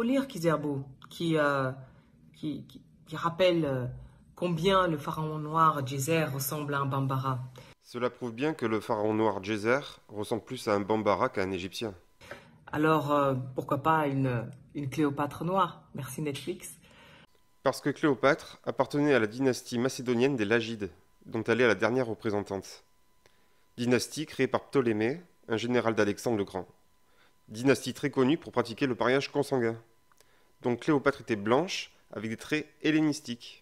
faut lire Kizerbo, qui, euh, qui, qui, rappelle euh, combien le pharaon noir Djezer ressemble à un Bambara. Cela prouve bien que le pharaon noir Djezer ressemble plus à un Bambara qu'à un Égyptien. Alors, euh, pourquoi pas une, une Cléopâtre noire Merci Netflix. Parce que Cléopâtre appartenait à la dynastie macédonienne des Lagides, dont elle est la dernière représentante. Dynastie créée par Ptolémée, un général d'Alexandre le Grand. Dynastie très connue pour pratiquer le pariage consanguin. Donc Cléopâtre était blanche, avec des traits hellénistiques.